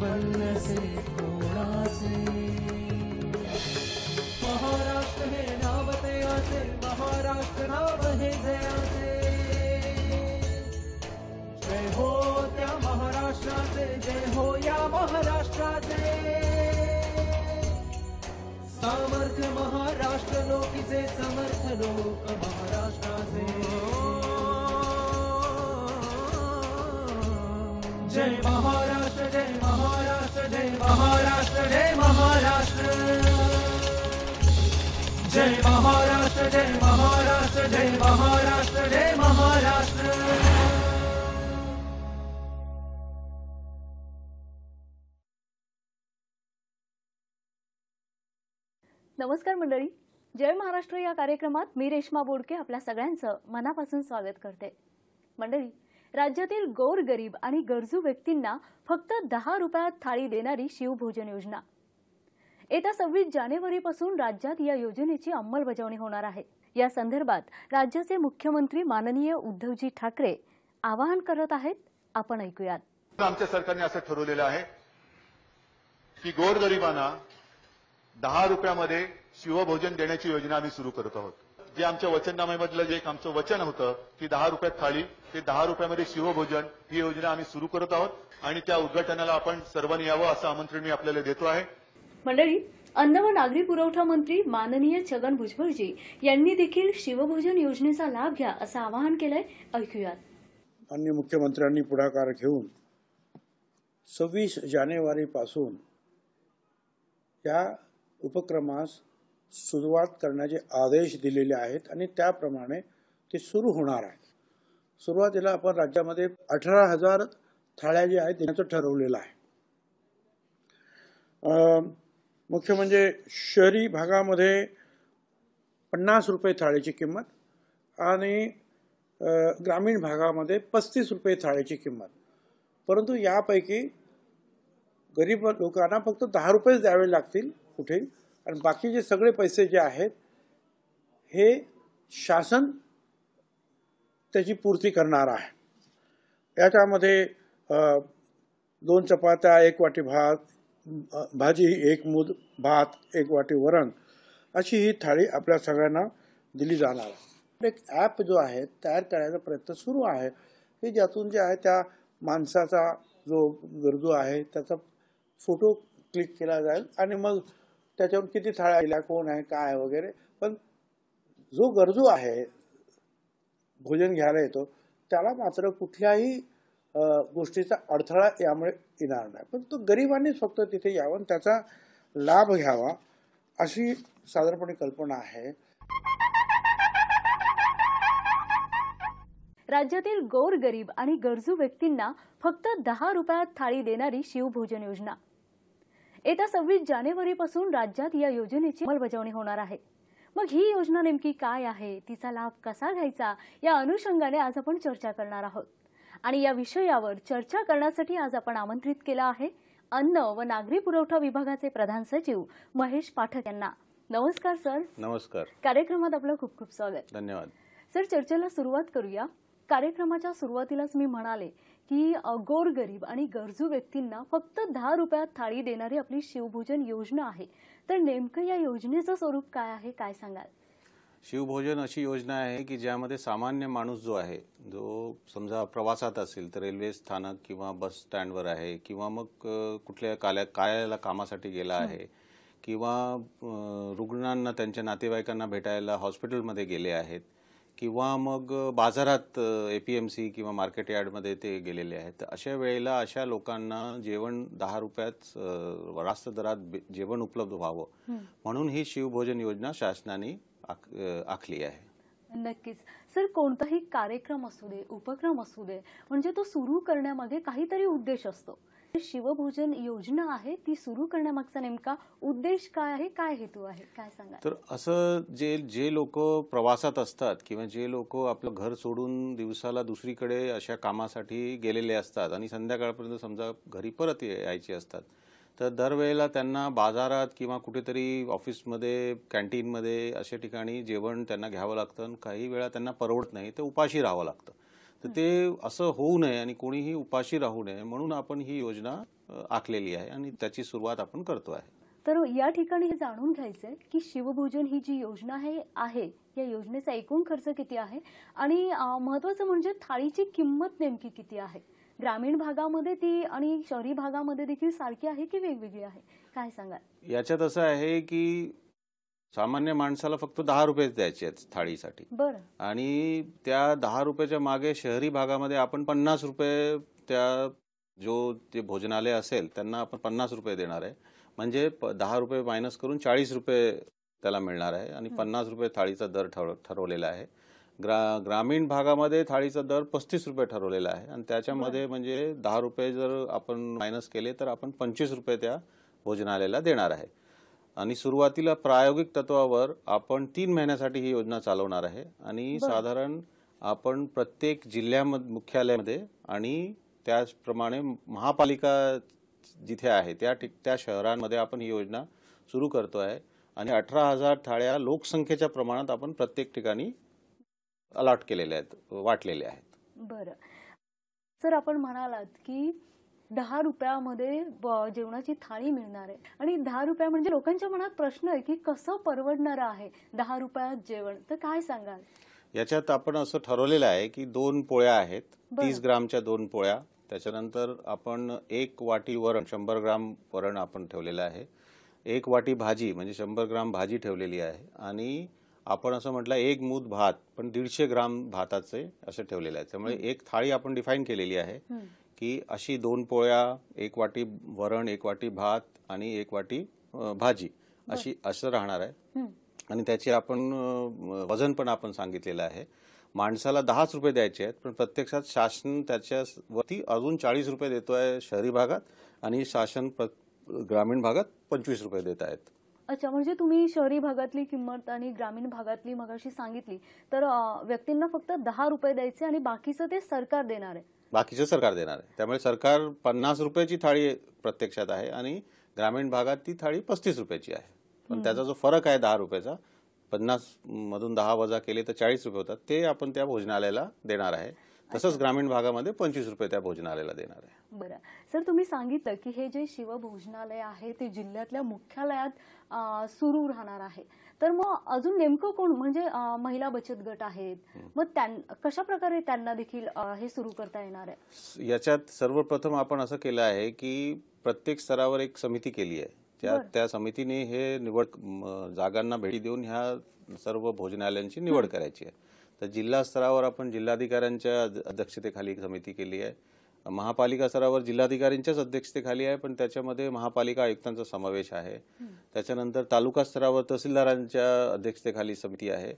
वल्ल से जय महाराष्ट्र जय महाराष्ट्र जय महाराष्ट्र जय महाराष्ट्र नमस्कार मंडळी जय महाराष्ट्र या कार्यक्रमात मी रेश्मा बोडके आपल्या सगळ्यांचं मनापासून स्वागत करते मंडळी राज्यातील गोर गरीब आणि गरजू व्यक्तींना फक्त दहा रुपयात थाळी देणारी शिवभोजन योजना येत्या सव्वीस जानेवारीपासून राज्यात या योजनेची अंमलबजावणी होणार आहे या संदर्भात राज्याचे मुख्यमंत्री माननीय उद्धवजी ठाकरे आवाहन करत आहेत आपण ऐकूयात आमच्या सरकारने असं ठरवलेलं आहे की गोरगरिबांना दहा रुपयामध्ये शिवभोजन देण्याची योजना आम्ही सुरू करत आहोत जे आमच्या वचननाम्यामधलं जे एक आमचं वचन होतं की दहा रुपयात थाळी ते दहा रुपयामध्ये शिवभोजन ही योजना आम्ही सुरू करत आहोत आणि त्या उद्घाटनाला आपण सर्वांनी यावं असं आमंत्रण मी आपल्याला देतो आहे मंडळी अन्न व नागरी पुरवठा मंत्री माननीय छगन भुजबळजी यांनी देखील शिवभोजन योजनेचा लाभ घ्या असं आवाहन केलंय ऐकूयात आणि मुख्यमंत्र्यांनी पुढाकार घेऊन सव्वीस पासून या उपक्रमास सुरुवात करण्याचे आदेश दिलेले आहेत आणि त्याप्रमाणे ते सुरू होणार आहे सुरुवातीला आपण राज्यामध्ये अठरा हजार थाळ्या ज्या आहेत त्यांचं ठरवलेलं आहे मुख्य म्हणजे शहरी भागामध्ये पन्नास रुपये थाळीची किंमत आणि ग्रामीण भागामध्ये पस्तीस रुपये थाळीची किंमत परंतु यापैकी गरीब लोकांना फक्त दहा रुपयेच द्यावे लागतील कुठे आणि बाकीचे सगळे पैसे जे आहेत हे शासन त्याची पूर्ती करणार आहे याच्यामध्ये दोन चपात्या एक वाटी भात भाजी एक मूद भात एक वाटी वरण अशी ही थाळी आपल्या सगळ्यांना दिली जाणार एक ॲप जो आहे तयार करायचा प्रयत्न सुरू आहे की ज्यातून जे आहे त्या माणसाचा जो गरजू आहे त्याचा फोटो क्लिक केला जाईल आणि मग त्याच्यावर किती थाळ्या आल्या कोण आहे काय वगैरे पण जो गरजू आहे भोजन घ्यायला येतो त्याला मात्र कुठल्याही गोष्टीचा अडथळा यामुळे येणार नाही पण तो गरिबांनीच फक्त तिथे यावं त्याचा लाभ घ्यावा अशी साधारणपणे कल्पना आहे राज्यातील गरीब आणि गरजू व्यक्तींना फक्त दहा रुपयात थाळी देणारी शिवभोजन योजना येत्या सव्वीस पासून राज्यात या योजनेची अंमलबजावणी होणार आहे मग ही योजना नेमकी काय आहे तिचा लाभ कसा घ्यायचा या अनुषंगाने आज आपण चर्चा करणार आहोत आणि या विषयावर चर्चा करण्यासाठी आज आपण आमंत्रित केला आहे अन्न व नागरी पुरवठा विभागाचे प्रधान सचिव महेश पाठक यांना नमस्कार सर नमस्कार कार्यक्रमात आपलं खूप खूप स्वागत धन्यवाद सर चर्चेला सुरुवात करूया कार्यक्रमाच्या सुरुवातीलाच मी म्हणाले की गोरगरीब आणि गरजू व्यक्तींना फक्त दहा रुपयात थाळी देणारी आपली शिवभोजन योजना आहे तर नेमकं या योजनेचं स्वरूप काय आहे काय सांगाल शिवभोजन अशी योजना आहे की ज्यामध्ये सामान्य माणूस जो आहे जो समजा प्रवासात असेल तर रेल्वे स्थानक किंवा बस स्टँडवर आहे किंवा मग कुठल्या काल्या कार्यालयाला कामासाठी गेला आहे किंवा रुग्णांना त्यांच्या नातेवाईकांना भेटायला हॉस्पिटलमध्ये गेले आहेत किंवा मग बाजारात ए पी एम सी किंवा मार्केट यार्डमध्ये ते गेलेले आहेत अशा वेळेला अशा लोकांना जेवण दहा रुपयात रास्त दरात जेवण उपलब्ध व्हावं म्हणून ही शिवभोजन योजना शासनाने आखली आहे नक्कीच सर कोणताही कार्यक्रम असू दे उपक्रम असू दे म्हणजे तो सुरू करण्यामध्ये काहीतरी उद्देश असतो शिवभोजन योजना आहे ती सुरू करण्यामागचा नेमका उद्देश काय आहे काय हेतू आहे काय सांगा तर असं जे जे लोक प्रवासात असतात किंवा जे लोक आपलं घर सोडून दिवसाला दुसरीकडे अशा कामासाठी गेलेले असतात आणि संध्याकाळपर्यंत समजा घरी परत यायचे असतात तर दरवेळेला त्यांना बाजारात किंवा कुठेतरी ऑफिसमध्ये कॅन्टीनमध्ये अशा ठिकाणी जेवण त्यांना घ्यावं लागतं काही वेळा त्यांना परवडत नाही ते उपाशी राहावं लागतं तर ते असं होऊ नये आणि कोणीही उपाशी राहू नये म्हणून आपण ही योजना आखलेली आहे आणि त्याची सुरुवात आपण करतो आहे तर या ठिकाणी हे जाणून घ्यायचंय की शिवभोजन ही जी योजना हे आहे या योजनेचा एकूण खर्च किती आहे आणि महत्वाचं म्हणजे थाळीची किंमत नेमकी किती आहे ग्रामीण भागामध्ये ती आणि शहरी भागामध्ये देखील सारखी आहे की वेगवेगळी आहे काय सांगाल याच्यात असं आहे की सामान्य माणसाला फक्त दहा रुपयेच द्यायचे आहेत थाळीसाठी बरं आणि त्या दहा रुपयाच्या मागे शहरी भागामध्ये आपण पन्नास रुपये त्या जो ते भोजनालय असेल त्यांना आपण पन्नास रुपये देणार आहे म्हणजे दहा रुपये मायनस करून चाळीस रुपये त्याला मिळणार आहे आणि पन्नास रुपये थाळीचा दर ठरवलेला आहे ग्रा ग्रामीण भागामध्ये थाळीचा दर पस्तीस रुपये ठरवलेला आहे आणि त्याच्यामध्ये म्हणजे दहा रुपये जर आपण मायनस केले तर आपण पंचवीस रुपये त्या भोजनालयाला देणार आहे आणि सुरुवातीला प्रायोगिक तत्वावर आपण तीन महिन्यासाठी ही योजना चालवणार आहे आणि साधारण आपण प्रत्येक जिल्ह्यामध्ये मुख्यालयामध्ये आणि त्याचप्रमाणे महापालिका जिथे आहे त्या त्या शहरांमध्ये आपण ही योजना सुरू करतो आहे आणि अठरा हजार थाळ्या लोकसंख्येच्या प्रमाणात आपण प्रत्येक ठिकाणी अलॉट केलेले आहेत वाटलेले आहेत बरं सर आपण म्हणालात की दहा रुपयामध्ये जेवणाची थाळी मिळणार आहे आणि दहा रुपया म्हणजे लोकांच्या मनात प्रश्न आहे की कसं परवडणार आहे दहा रुपयात जेवण तर काय सांगाल याच्यात आपण असं ठरवलेलं आहे की दोन पोळ्या आहेत तीस ग्रामच्या दोन पोळ्या त्याच्यानंतर आपण एक वाटी वरण शंभर ग्राम वरण आपण ठेवलेलं आहे एक वाटी भाजी म्हणजे शंभर ग्राम भाजी ठेवलेली आहे आणि आपण असं म्हटलं एक मूत भात पण दीडशे ग्राम भाताचे असं ठेवलेलं आहे त्यामुळे एक थाळी आपण डिफाईन केलेली आहे की अशी दोन पोळ्या एक वाटी वरण एक वाटी भात आणि एक वाटी भाजी अशी असं राहणार आहे आणि त्याची आपण वजन पण आपण सांगितलेलं आहे माणसाला दहाच रुपये द्यायचे आहेत पण प्रत्यक्षात शासन त्याच्यावरती अजून चाळीस रुपये देतो आहे शहरी भागात आणि शासन ग्रामीण भागात पंचवीस रुपये देत आहेत अच्छा म्हणजे तुम्ही शहरी भागातली किंमत आणि ग्रामीण भागातली मगाशी सांगितली तर व्यक्तींना फक्त दहा रुपये द्यायचे आणि बाकीचं ते सरकार देणार आहे बाकीचं सरकार देणार आहे त्यामुळे सरकार पन्नास रुपयाची थाळी प्रत्यक्षात आहे आणि ग्रामीण भागात ती थाळी पस्तीस रुपयाची आहे पण त्याचा जो फरक आहे दहा रुपयाचा पन्नास मधून दहा वजा केले तर चाळीस रुपये होतात ते आपण त्या भोजनालयाला देणार आहे तसंच ग्रामीण भागामध्ये पंचवीस रुपये त्या भोजनालयाला देणार आहे बरं सर तुम्ही सांगितलं की हे जे शिवभोजनालय आहे ते जिल्ह्यातल्या मुख्यालयात सुरू राहणार आहे तर मग अजून नेमकं कोण म्हणजे महिला बचत गट आहेत मग कशा प्रकारे त्यांना देखील हे सुरू करता येणार आहे याच्यात सर्वप्रथम आपण असं केलं आहे की प्रत्येक स्तरावर एक समिती केली आहे त्या त्या समितीने हे निवड जागांना भेटी देऊन ह्या सर्व भोजनालयांची निवड करायची आहे तर जिल्हा स्तरावर आपण जिल्हाधिकाऱ्यांच्या अध्यक्षतेखाली एक समिती केली आहे महापालिका स्तरावर जिल्हाधिकाऱ्यांच्याच अध्यक्षतेखाली आहे पण त्याच्यामध्ये महापालिका आयुक्तांचा समावेश आहे त्याच्यानंतर तालुका स्तरावर तहसीलदारांच्या अध्यक्षतेखाली समिती आहे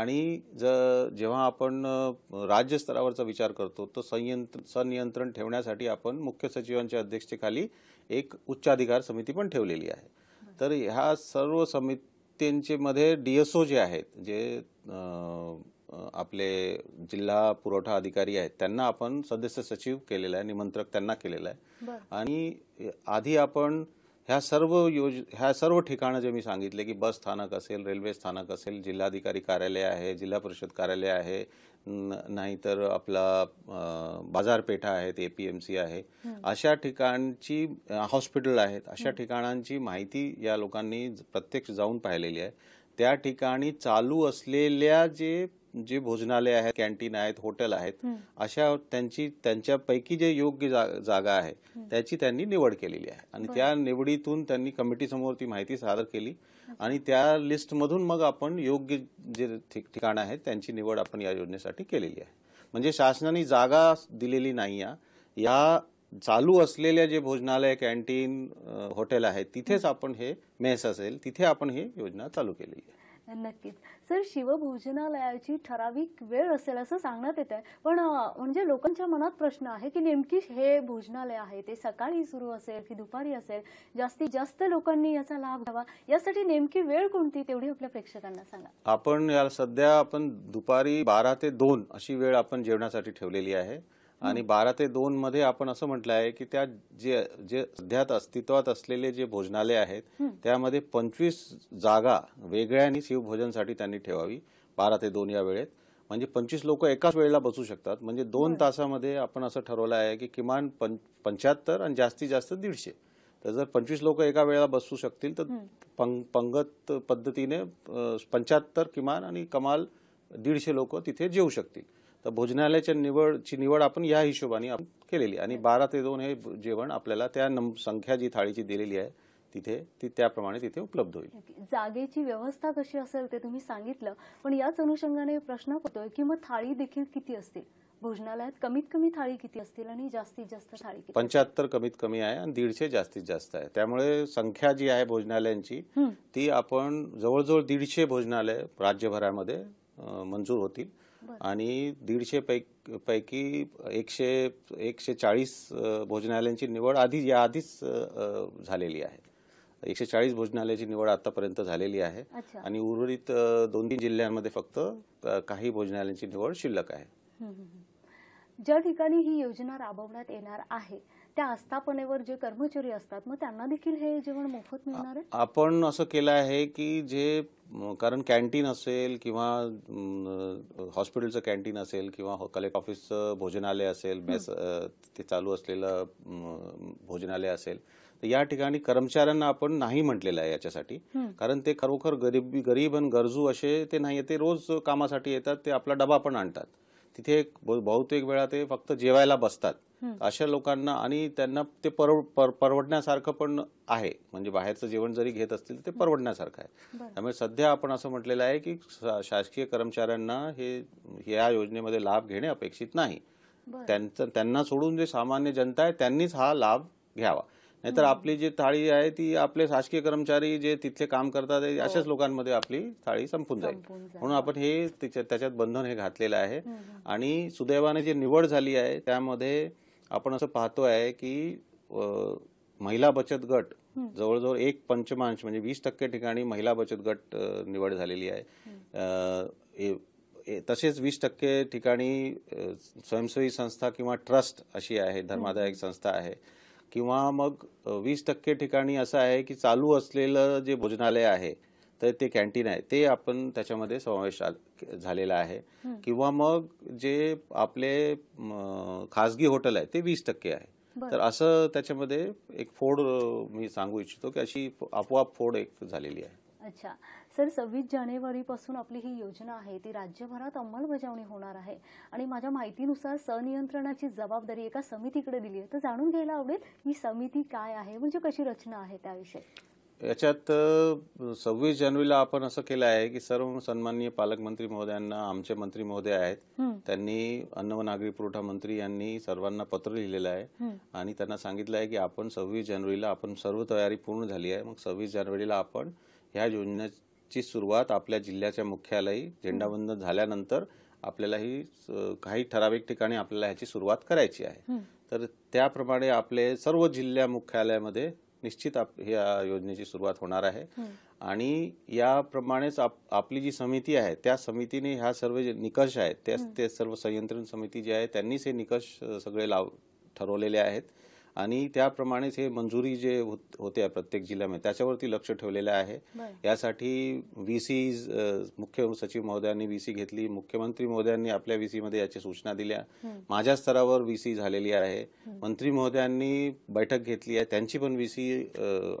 आणि जेव्हा आपण राज्य स्तरावरचा विचार करतो तर संयंत्र सनियंत्रण ठेवण्यासाठी आपण मुख्य सचिवांच्या अध्यक्षतेखाली एक उच्चाधिकार समिती पण ठेवलेली आहे तर ह्या सर्व समित्यांचे मध्ये डीएसओ जे आहेत जे आपले जिल्हा पुरवठा अधिकारी आहेत त्यांना आपण सदस्य सचिव केलेला आहे निमंत्रक त्यांना केलेलं आहे आणि आधी आपण ह्या सर्व योज ह्या सर्व ठिकाणं जे मी सांगितले की बस स्थानक असेल रेल्वे स्थानक असेल जिल्हाधिकारी कार्यालय आहे जिल्हा परिषद कार्यालय आहे नाहीतर आपला बाजारपेठा आहेत ए पी एम सी आहे अशा ठिकाणची हॉस्पिटल आहेत अशा ठिकाणांची माहिती या लोकांनी प्रत्यक्ष जाऊन पाहिलेली आहे त्या ठिकाणी चालू असलेल्या जे जे भोजनालय आहेत कॅन्टीन आहेत हॉटेल आहेत अशा त्यांची त्यांच्यापैकी जे योग्य जागा आहे त्याची त्यांनी निवड केलेली आहे आणि त्या निवडीतून त्यांनी कमिटी समोर ती माहिती सादर केली आणि त्या लिस्टमधून मग आपण योग्य जे ठिकाण आहेत त्यांची निवड आपण या योजनेसाठी केलेली आहे म्हणजे शासनाने जागा दिलेली नाही या चालू असलेल्या जे भोजनालय कॅन्टीन हॉटेल आहे तिथेच आपण हे मेस असेल तिथे आपण हे योजना चालू केलेली आहे नक्कीच सर शिवभोजनालयाची ठराविक वेळ असेल असं सांगण्यात येत आहे पण म्हणजे लोकांच्या मनात प्रश्न आहे की नेमकी हे भोजनालय आहे ते सकाळी सुरू असेल की दुपारी असेल जास्तीत जास्त लोकांनी याचा लाभ घ्यावा यासाठी नेमकी वेळ कोणती तेवढी आपल्या प्रेक्षकांना सांगा आपण या सध्या आपण दुपारी बारा ते दोन अशी वेळ आपण जेवणासाठी ठेवलेली आहे आणि बारा ते दोन मध्ये आपण असं म्हटलं आहे की त्या जे जे सध्यात अस्तित्वात असलेले जे भोजनालय आहेत त्यामध्ये पंचवीस जागा वेगळ्यानी शिवभोजनसाठी त्यांनी ठेवावी बारा ते दोन या वेळेत म्हणजे पंचवीस लोक एकाच वेळेला बसू शकतात म्हणजे दोन तासामध्ये आपण असं ठरवलं आहे की किमान पं पंच्याहत्तर आणि जास्तीत जास्त दीडशे तर जर पंचवीस लोक एका वेळेला बसू शकतील तर पंगत पद्धतीने पंच्याहत्तर किमान आणि कमाल दीडशे लोक तिथे जेवू शकतील तर भोजनालयाच्या निवडची निवड आपण या हिशोबाने आपण केलेली आणि बारा ते दोन हे जेवण आपल्याला त्या संख्या जी थाळीची दिलेली आहे तिथे ती त्याप्रमाणे तिथे उपलब्ध होईल जागेची व्यवस्था कशी असेल ते तुम्ही सांगितलं पण याच अनुषंगाने प्रश्न पडतोय की मग थाळी देखील किती असतील भोजनालयात कमीत कमी थाळी किती असतील आणि जास्तीत जास्त थाळी पंच्याहत्तर कमीत कमी आहे आणि दीडशे जास्तीत जास्त आहे त्यामुळे संख्या जी आहे भोजनालयांची ती आपण जवळजवळ दीडशे भोजनालय राज्यभरामध्ये मंजूर होतील आणि दीडशे पैकी एकशे एकशे चाळीस भोजनालयांची निवड आधी याआधीच आधीच झालेली आहे एकशे चाळीस भोजनालयाची निवड आतापर्यंत झालेली आहे आणि उर्वरित दोन तीन जिल्ह्यांमध्ये फक्त काही भोजनालयांची निवड शिल्लक आहे ज्या ठिकाणी ही योजना राबवण्यात येणार आहे त्या आस्थापनेवर जे कर्मचारी असतात मग त्यांना देखील हे जेवण मोफत मिळणार आहे आपण असं केलं आहे की जे कारण कॅन्टीन असेल किंवा हॉस्पिटलचं कॅन्टीन असेल किंवा कलेक्ट हो, ऑफिसचं भोजनालय असेल मेस ते चालू असलेलं भोजनालय असेल तर या ठिकाणी कर्मचाऱ्यांना आपण नाही म्हटलेलं आहे याच्यासाठी कारण ते खरोखर गरीब गरीब आणि गरजू असे ते नाही ते रोज कामासाठी येतात ते आपला डबा पण आणतात तिथे बहुतेक वेळा ते फक्त जेवायला बसतात अशा लोकांना आणि त्यांना ते परवड परवडण्यासारखं पण आहे म्हणजे बाहेरचं जेवण जरी घेत असतील ते परवडण्यासारखं आहे त्यामुळे सध्या आपण असं म्हटलेलं आहे की शासकीय कर्मचाऱ्यांना हे या योजनेमध्ये लाभ घेणे अपेक्षित नाही त्यांचं त्यांना सोडून जे सामान्य जनता आहे त्यांनीच हा लाभ घ्यावा नाहीतर हो. आपली जी थाळी आहे ती आपले शासकीय कर्मचारी जे तिथले काम करतात हो. अशाच लोकांमध्ये आपली थाळी संपून जाईल म्हणून आपण हे त्याच्यात बंधन हे घातलेलं आहे आणि सुदैवाने जी निवड झाली आहे त्यामध्ये आपण असं पाहतो आहे की महिला बचत गट जवळजवळ एक पंचमांश म्हणजे वीस टक्के ठिकाणी महिला बचत गट निवड झालेली आहे तसेच वीस टक्के ठिकाणी स्वयंसेवी संस्था किंवा ट्रस्ट अशी आहे धर्मादायक संस्था आहे किंवा मग वीस टक्के ठिकाणी असं आहे की चालू असलेलं जे भोजनालय आहे तर ते कॅन्टीन आहे ते आपण त्याच्यामध्ये समावेश झालेला आहे किंवा मग जे आपले खासगी हॉटेल आहे ते वीस टक्के आहे तर असं त्याच्यामध्ये एक फोड मी सांगू इच्छितो की अशी आपोआप फोड एक झालेली आहे अच्छा सर सव्वीस जानेवारीपासून आपली ही योजना आहे ती राज्यभरात अंमलबजावणी होणार आहे आणि माझ्या माहितीनुसार सनियंत्रणाची जबाबदारी एका समितीकडे दिली आहे तर जाणून घ्यायला आवडेल ही समिती काय आहे म्हणजे कशी रचना आहे त्याविषयी याच्यात सव्वीस जानेवारीला आपण असं केलं आहे की सर्व सन्माननीय पालकमंत्री महोदयांना आमचे मंत्री महोदय आहेत त्यांनी अन्न व नागरी पुरवठा मंत्री यांनी सर्वांना पत्र लिहिलेलं आहे आणि त्यांना सांगितलं आहे की आपण सव्वीस जानेवारीला आपण सर्व तयारी पूर्ण झाली आहे मग सव्वीस जानेवारीला आपण ह्या योजनेची सुरुवात आपल्या जिल्ह्याच्या मुख्यालय झेंडावंदन झाल्यानंतर आपल्याला ही काही ठराविक ठिकाणी आपल्याला ह्याची सुरुवात करायची आहे तर त्याप्रमाणे आपले सर्व जिल्ह्या मुख्यालयामध्ये निश्चित आप या योजनेची सुरुवात होणार आहे आणि याप्रमाणेच आप आपली जी समिती आहे त्या समितीने ह्या सर्व जे निकष आहेत त्या ते सर्व संयंत्रण समिती जी आहे त्यांनीच हे निकष सगळे लाव ठरवलेले आहेत आणि त्याप्रमाणेच हे मंजुरी जे होते प्रत्येक जिल्ह्यामध्ये त्याच्यावरती लक्ष ठेवलेलं आहे यासाठी व्ही सी मुख्य सचिव महोदयांनी व्ही सी घेतली मुख्यमंत्री महोदयांनी आपल्या व्ही सीमध्ये याच्या सूचना दिल्या माझ्या स्तरावर व्ही सी झालेली आहे मंत्री महोदयांनी बैठक घेतली आहे त्यांची पण व्ही सी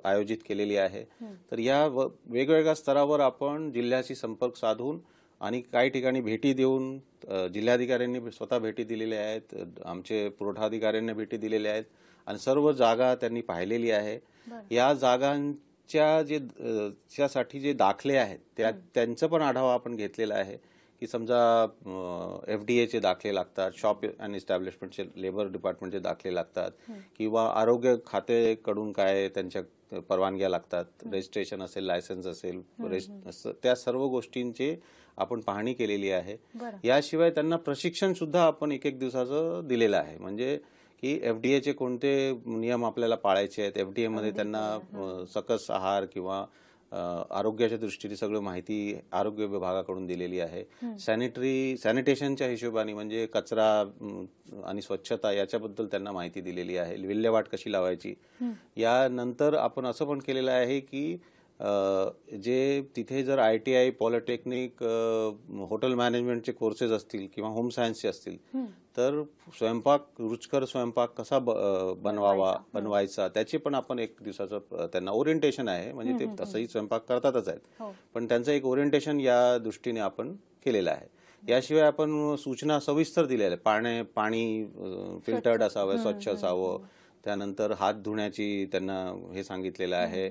आयोजित केलेली आहे तर या वेगवेगळ्या स्तरावर आपण जिल्ह्याशी संपर्क साधून आणि काही ठिकाणी भेटी देऊन जिल्हाधिकाऱ्यांनी स्वतः भेटी दिलेल्या आहेत आमचे पुरवठा अधिकाऱ्यांनी भेटी दिलेल्या आहेत आणि सर्व जागा त्यांनी पाहिलेली आहे या जागांच्या जे साठी जे दाखले आहेत त्या त्यांचा पण आढावा आपण घेतलेला आहे की समजा एफ डी एचे दाखले लागतात शॉप अँड इस्टॅब्लिशमेंटचे लेबर डिपार्टमेंटचे दाखले लागतात किंवा आरोग्य खातेकडून काय त्यांच्या परवानग्या लागतात रजिस्ट्रेशन असेल लायसन्स असेल त्या सर्व गोष्टींची आपण पाहणी केलेली आहे याशिवाय त्यांना प्रशिक्षण सुद्धा आपण एक एक दिवसाचं दिलेलं आहे म्हणजे की एफ डी एचे कोणते नियम आपल्याला पाळायचे आहेत एफ डी एमध्ये त्यांना सकस आहार किंवा आरोग्याच्या दृष्टीने सगळी माहिती आरोग्य विभागाकडून दिलेली आहे सॅनिटरी सॅनिटेशनच्या हिशोबाने म्हणजे कचरा आणि स्वच्छता याच्याबद्दल त्यांना माहिती दिलेली आहे विल्हेवाट कशी लावायची यानंतर आपण असं पण केलेलं आहे की जे तिथे जर I T I polytechnic hotel मॅनेजमेंटचे कोर्सेस असतील किंवा होम सायन्सचे असतील तर स्वयंपाक रुचकर स्वयंपाक कसा बनवावा बनवायचा त्याची पण आपण एक दिवसाचं त्यांना ओरिएंटेशन आहे म्हणजे ते तसंही स्वयंपाक करतातच आहेत हो. पण त्यांचं एक ओरिएंटेशन या दृष्टीने आपण केलेलं आहे याशिवाय आपण सूचना सविस्तर दिलेल्या पाणी पाणी फिल्टर्ड असावं स्वच्छ असावं त्यानंतर हात धुण्याची त्यांना हे सांगितलेलं आहे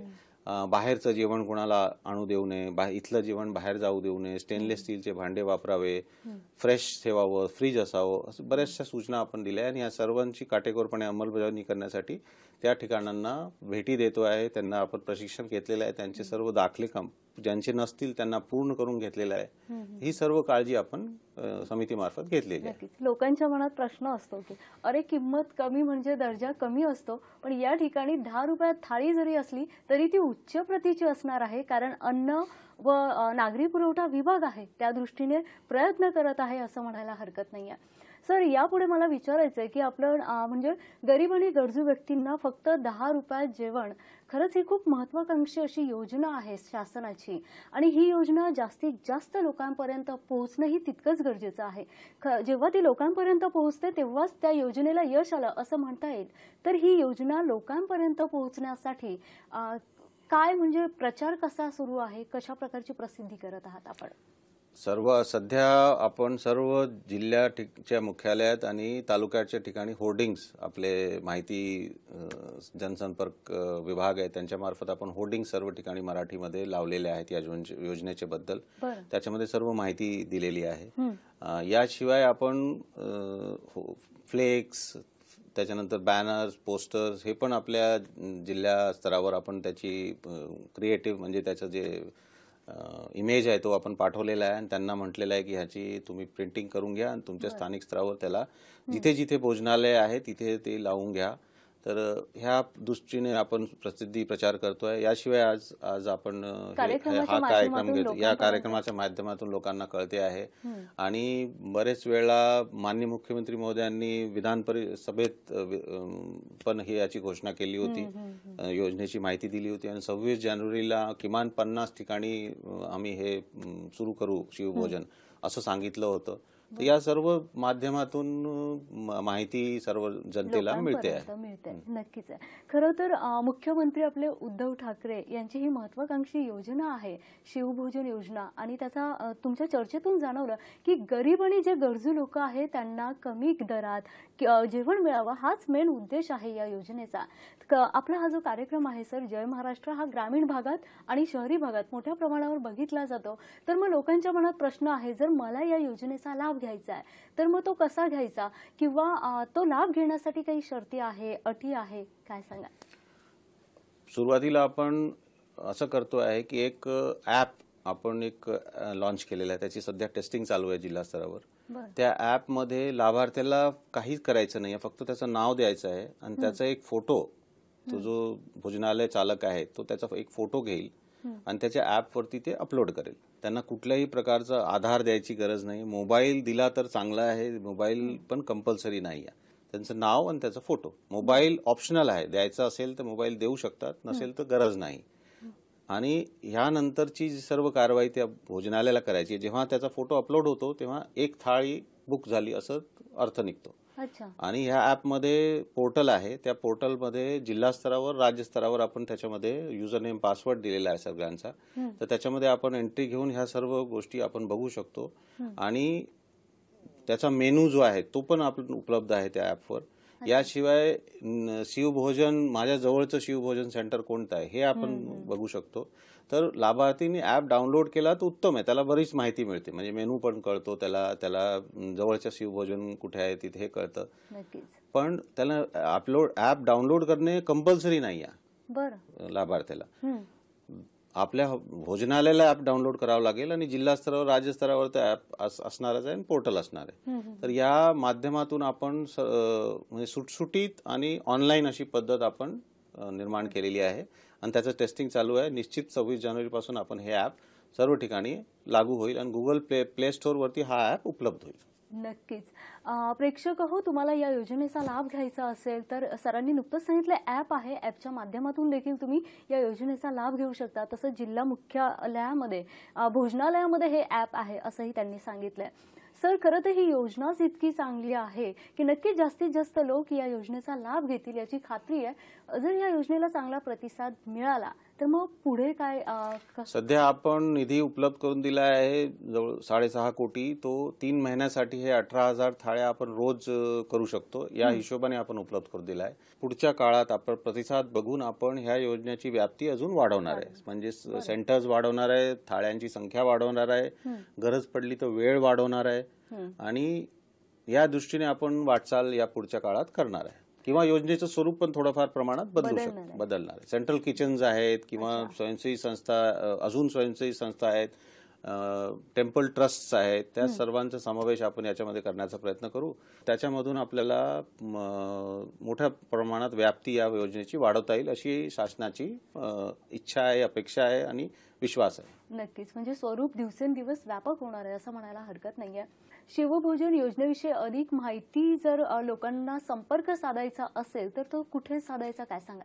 बाहेरचं जेवण कुणाला आणू देऊ नये बा इथलं जेवण बाहेर जाऊ देऊ नये स्टेनलेस स्टीलचे भांडे वापरावे फ्रेश ठेवावं फ्रीज असावं असं बऱ्याचशा सूचना आपण दिल्या आणि या सर्वांची काटेकोरपणे अंमलबजावणी करण्यासाठी त्या ठिकाणांना भेटी देतो आहे त्यांना आपण प्रशिक्षण घेतलेलं आहे त्यांचे सर्व दाखले काम ज्यांचे नसतील त्यांना पूर्ण करून घेतलेलं आहे ही सर्व काळजी आपण समितीमार्फत घेतलेली आहे लोकांच्या मनात प्रश्न असतो की अरे किंमत कमी म्हणजे दर्जा कमी असतो पण या ठिकाणी दहा रुपयात थाळी जरी असली तरी ती उच्च प्रतीची असणार आहे कारण अन्न व नागरी पुरवठा विभाग आहे त्या दृष्टीने प्रयत्न करत आहे असं म्हणायला हरकत नाही आहे सर यापुढे मला विचारायचं आहे की आपलं म्हणजे गरीब आणि गरजू व्यक्तींना फक्त दहा रुपयात जेवण खरंच ही खूप महत्वाकांक्षी अशी योजना आहे शासनाची आणि ही योजना जास्तीत जास्त लोकांपर्यंत पोहोचणंही तितकंच गरजेचं आहे जेव्हा ती लोकांपर्यंत पोहोचते तेव्हाच त्या योजनेला यश आलं असं म्हणता येईल तर ही योजना लोकांपर्यंत पोहोचण्यासाठी काय म्हणजे प्रचार कसा सुरू आहे कशा प्रकारची प्रसिद्धी करत आहात आपण सर्व सध्या आपण सर्व जिल्ह्या ठिकच्या मुख्यालयात आणि तालुक्याच्या ठिकाणी होर्डिंग्स आपले माहिती जनसंपर्क विभाग आहे त्यांच्यामार्फत आपण होर्डिंग सर्व ठिकाणी मराठीमध्ये लावलेले आहेत या योजनेच्या बद्दल त्याच्यामध्ये सर्व माहिती दिलेली आहे याशिवाय आपण हो, फ्लेक्स त्याच्यानंतर बॅनर्स पोस्टर्स हे पण आपल्या जिल्हा स्तरावर आपण त्याची क्रिएटिव्ह म्हणजे त्याचं जे इमेज आहे तो आपण पाठवलेला आहे आणि त्यांना म्हटलेला आहे की ह्याची तुम्ही प्रिंटिंग करून घ्या आणि तुमच्या स्थानिक स्तरावर त्याला जिथे जिथे भोजनालय आहे तिथे ते लावून घ्या तर ह्या दृष्टीने आपण प्रसिद्धी प्रचार करतोय याशिवाय आज आज आपण हा कार्यक्रम घेतो या कार्यक्रमाच्या माध्यमातून लोकांना कळते आहे आणि बरेच वेळा माननीय मुख्यमंत्री महोदयांनी विधान सभेत पण हे याची घोषणा केली होती योजनेची माहिती दिली होती आणि सव्वीस जानेवारीला किमान पन्नास ठिकाणी आम्ही हे सुरू करू शिवभोजन असं सांगितलं होतं या सर्व माध्यमातून माहिती सर्व जनतेला मिळते मिळते नक्कीच खरं तर मुख्यमंत्री आपले उद्धव ठाकरे यांची ही महत्वाकांक्षी योजना आहे शिवभोजन योजना आणि त्याचा तुमच्या चर्चेतून जाणवलं की गरीब आणि जे गरजू लोक आहेत त्यांना कमी दरात जेवण मिळावं हाच मेन उद्देश आहे या योजनेचा आपला हा जो कार्यक्रम आहे सर जय महाराष्ट्र हा ग्रामीण भागात आणि शहरी भागात मोठ्या प्रमाणावर बघितला जातो तर मग लोकांच्या मनात प्रश्न आहे जर मला या योजनेचा लाभ घ्यायचा आहे तर मग तो कसा घ्यायचा किंवा तो लाभ घेण्यासाठी काही शर्ती आहे अटी आहे काय सांगा सुरुवातीला आपण असं करतो आहे की एक ॲप आपण एक लॉन्च केलेलं आहे त्याची सध्या टेस्टिंग चालू आहे जिल्हा स्तरावर त्या मध्ये लाभार्थ्याला काहीच करायचं नाही फक्त त्याचं नाव द्यायचं आहे आणि त्याचा एक फोटो तो जो भोजनालय चालक आहे तो त्याचा एक फोटो घेईल आणि त्याच्या वरती ते अपलोड करेल त्यांना कुठल्याही प्रकारचा आधार द्यायची गरज नाही मोबाईल दिला तर चांगला आहे मोबाईल पण कंपल्सरी नाही आहे त्यांचं नाव आणि त्याचा फोटो मोबाईल ऑप्शनल आहे द्यायचा असेल तर मोबाईल देऊ शकतात नसेल तर गरज नाही आणि ह्यानंतरची सर्व कारवाई त्या भोजनालयाला करायची जेव्हा त्याचा फोटो अपलोड होतो तेव्हा एक थाळी बुक झाली असं अर्थ निघतो आणि ह्या ऍपमध्ये पोर्टल आहे त्या पोर्टलमध्ये जिल्हा स्तरावर राज्य स्तरावर आपण त्याच्यामध्ये युजर नेम पासवर्ड दिलेला आहे सगळ्यांचा तर त्याच्यामध्ये आपण एंट्री घेऊन ह्या सर्व गोष्टी आपण बघू शकतो आणि त्याचा मेनू जो आहे तो पण आपण उपलब्ध आहे त्या ऍपवर याशिवाय शिवभोजन माझ्या जवळचं शिवभोजन सेंटर कोणतं आहे हे आपण बघू शकतो तर लाभार्थीने ॲप डाउनलोड केला तर उत्तम आहे त्याला बरीच माहिती मिळते म्हणजे मेनू पण कळतो त्याला त्याला जवळच्या शिवभोजन कुठे आहे तिथे हे कळतं पण त्याला अपलोड ॲप डाउनलोड करणे कंपल्सरी नाही आहे लाभार्थ्याला आपल्या भोजनालयाला ॲप डाउनलोड करावं लागेल आणि जिल्हा स्तरावर राज्य स्तरावर ते ॲप असणारच आहे आणि पोर्टल असणार आहे तर या माध्यमातून आपण म्हणजे सुटसुटीत आणि ऑनलाईन अशी पद्धत आपण निर्माण केलेली आहे आणि त्याचं टेस्टिंग चालू आहे निश्चित सव्वीस जानेवारीपासून आपण हे ॲप सर्व ठिकाणी लागू होईल आणि गुगल प्ले प्ले स्टोअरवरती हा ॲप उपलब्ध होईल नक्कीच प्रेक्षक हो तुम्हाला या योजनेचा लाभ घ्यायचा असेल तर सरांनी नुकतंच सांगितलं ॲप आहे ॲपच्या माध्यमातून देखील तुम्ही या योजनेचा लाभ घेऊ शकता तसंच जिल्हा मुख्यालयामध्ये भोजनालयामध्ये हे ॲप आहे असंही त्यांनी सांगितलं सर खरं तर ही योजनाच इतकी चांगली आहे की नक्की जास्तीत जास्त लोक या योजनेचा लाभ घेतील याची खात्री आहे जर या योजनेला चांगला प्रतिसाद मिळाला तर मग पुढे काय सध्या आपण निधी उपलब्ध करून दिला आहे जवळ साडेसहा कोटी तो तीन महिन्यासाठी हे अठरा हजार थाळ्या आपण रोज करू शकतो या हिशोबाने आपण उपलब्ध करून दिला आहे पुढच्या काळात आपण प्रतिसाद बघून आपण ह्या योजनेची व्याप्ती अजून वाढवणार आहे म्हणजे सेंटर्स वाढवणार आहे थाळ्यांची संख्या वाढवणार आहे गरज पडली तर वेळ वाढवणार आहे आणि या दृष्टीने आपण वाटचाल या पुढच्या काळात करणार आहे किंवा योजनेचं स्वरूप पण थोडंफार प्रमाणात बदलू शकतं बदलणार सेंट्रल किचन्स आहेत किंवा स्वयंसेवी संस्था अजून स्वयंसेवी संस्था आहेत टेम्पल ट्रस्ट आहेत त्या सर्वांचा समावेश आपण याच्यामध्ये करण्याचा प्रयत्न करू त्याच्यामधून आपल्याला मोठ्या प्रमाणात व्याप्ती या योजनेची वाढवता येईल अशी शासनाची इच्छा आहे अपेक्षा आहे आणि विश्वास आहे नक्कीच म्हणजे स्वरूप दिवसेंदिवस व्यापक होणार आहे असं म्हणायला हरकत नाही आहे शिवभोजन योजनेविषयी अधिक माहिती जर लोकांना संपर्क साधायचा असेल तर तो कुठे साधायचा काय सांगा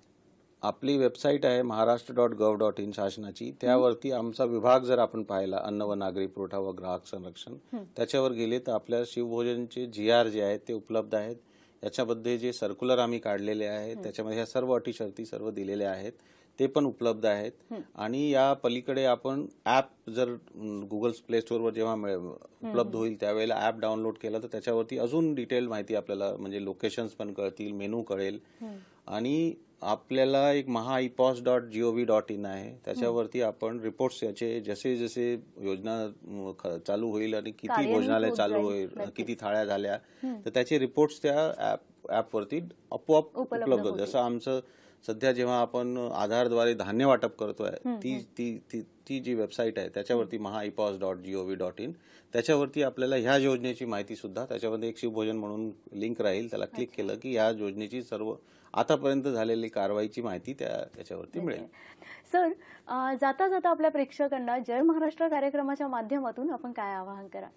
आपली वेबसाईट आहे Maharashtra dot gov dot in शासनाची त्यावरती आमचा विभाग जर आपण पाहिला अन्न व नागरी पुरवठा व ग्राहक संरक्षण त्याच्यावर गेले तर आपल्या शिवभोजनचे जी आर जे आहेत ते उपलब्ध आहेत याच्यामध्ये जे सर्क्युलर आम्ही काढलेले आहेत त्याच्यामध्ये ह्या सर्व अटी शर्ती सर्व दिलेल्या आहेत ते पण उपलब्ध आहेत आणि या पलीकडे आपण ऍप जर गुगल प्ले स्टोअरवर जेव्हा उपलब्ध होईल त्यावेळेला ऍप डाउनलोड केला तर त्याच्यावरती अजून डिटेल माहिती आपल्याला म्हणजे लोकेशन्स पण कळतील मेनू कळेल आणि आपल्याला एक Maha dot G O V dot in आहे त्याच्यावरती आपण रिपोर्ट्स याचे जसे जसे योजना चालू होईल आणि किती भोजनालय चालू होईल किती थाळ्या झाल्या तर त्याचे रिपोर्ट्स त्या ऍप ऍपवरती आपोआप उपलब्ध जसं आमचं सध्या जेव्हा आपण आधारद्वारे धान्य वाटप करतोय ती ती ती ती जी वेबसाईट आहे त्याच्यावरती Mahaepos dot G V dot in त्याच्यावरती आपल्याला ह्या योजनेची माहिती सुद्धा त्याच्यामध्ये एक शिवभोजन म्हणून लिंक राहील त्याला क्लिक केलं की ह्या योजनेची सर्व आतापर्यंत झालेली कारवाईची माहिती त्या त्याच्यावरती मिळेल सर जाता जाता आपल्या प्रेक्षकांना जय महाराष्ट्र कार्यक्रमाच्या माध्यमातून आपण काय आवाहन करा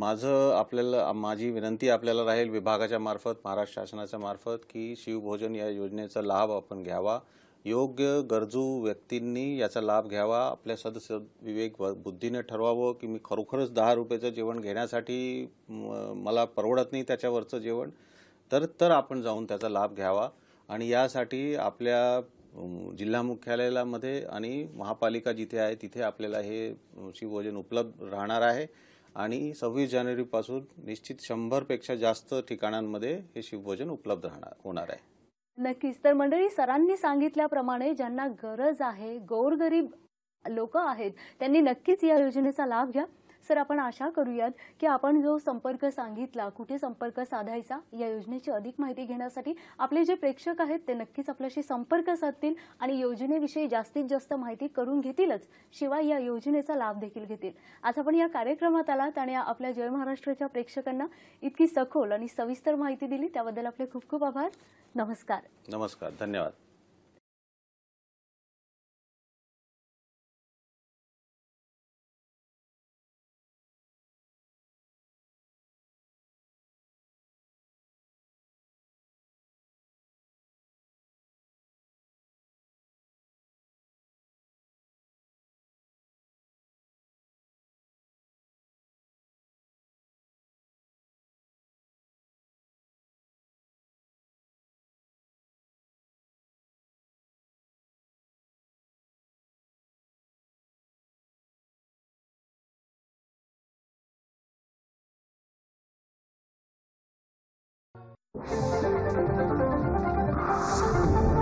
माझं आपल्याला माझी विनंती आपल्याला राहील विभागाच्या मार्फत महाराष्ट्र शासनाच्या मार्फत की शिवभोजन या योजनेचा लाभ आपण घ्यावा योग्य गरजू व्यक्तींनी याचा लाभ घ्यावा आपल्या सदस्य विवेक बुद्धीने ठरवावं की मी खरोखरच दहा रुपयाचं जेवण घेण्यासाठी मला परवडत नाही त्याच्यावरचं जेवण तर तर आपण जाऊन त्याचा लाभ घ्यावा आणि यासाठी आपल्या जिल्हा मुख्यालयामध्ये आणि महापालिका जिथे आहे तिथे आपल्याला हे शिवभोजन उपलब्ध राहणार आहे आणि सव्वीस जानेवारीपासून निश्चित शंभरपेक्षा जास्त ठिकाणांमध्ये हे शिवभोजन उपलब्ध राहणार होणार आहे नक्कीच तर मंडळी सरांनी सांगितल्याप्रमाणे ज्यांना गरज आहे गोरगरीब लोक आहेत त्यांनी नक्कीच या योजनेचा लाभ घ्या सर आपण आशा करूयात की आपण जो संपर्क सांगितला कुठे संपर्क साधायचा या योजनेची अधिक माहिती घेण्यासाठी आपले जे प्रेक्षक आहेत ते नक्कीच आपल्याशी संपर्क साधतील आणि योजनेविषयी जास्तीत जास्त माहिती करून घेतीलच शिवाय या योजनेचा लाभ देखील घेतील आज आपण या कार्यक्रमात आलात आणि आपल्या जय महाराष्ट्राच्या प्रेक्षकांना इतकी सखोल आणि सविस्तर माहिती दिली त्याबद्दल आपले खूप खूप आभार नमस्कार नमस्कार धन्यवाद Thank you.